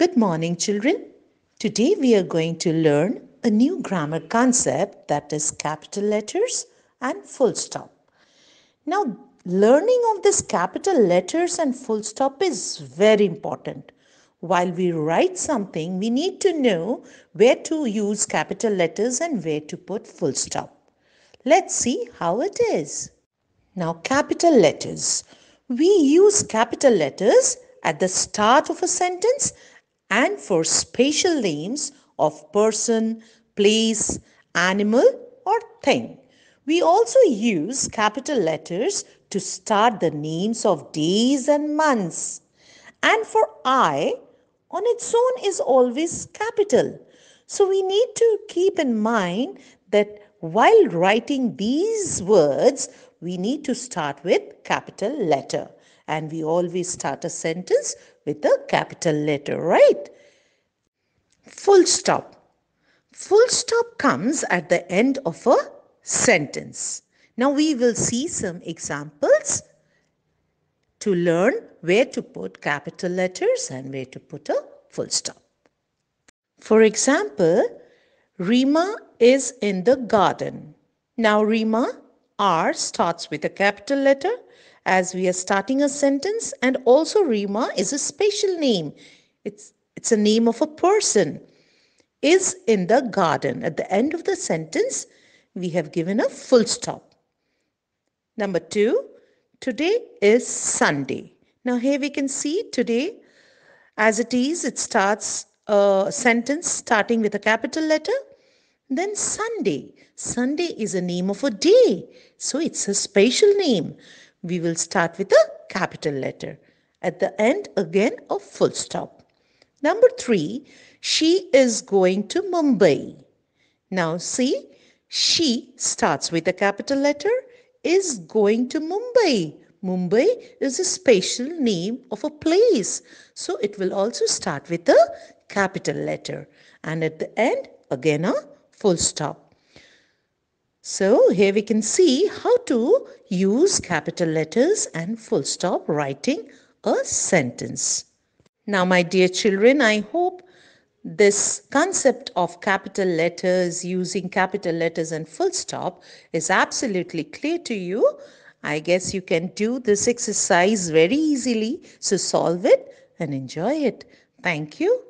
Good morning, children. Today we are going to learn a new grammar concept that is capital letters and full stop. Now, learning of this capital letters and full stop is very important. While we write something, we need to know where to use capital letters and where to put full stop. Let's see how it is. Now, capital letters. We use capital letters at the start of a sentence and for spatial names of person, place, animal, or thing. We also use capital letters to start the names of days and months. And for I, on its own is always capital. So we need to keep in mind that while writing these words, we need to start with capital letter. And we always start a sentence with a capital letter, right? Full stop. Full stop comes at the end of a sentence. Now we will see some examples to learn where to put capital letters and where to put a full stop. For example, Rima is in the garden. Now Rima, R starts with a capital letter as we are starting a sentence and also Rima is a special name. It's it's a name of a person. Is in the garden. At the end of the sentence, we have given a full stop. Number 2, today is Sunday. Now here we can see today as it is it starts a sentence starting with a capital letter then Sunday. Sunday is a name of a day. So it's a special name we will start with a capital letter. At the end, again, a full stop. Number three, she is going to Mumbai. Now, see, she starts with a capital letter, is going to Mumbai. Mumbai is a special name of a place. So it will also start with a capital letter. And at the end, again, a full stop. So here we can see how to use capital letters and full stop writing a sentence. Now my dear children, I hope this concept of capital letters, using capital letters and full stop is absolutely clear to you. I guess you can do this exercise very easily. So solve it and enjoy it. Thank you.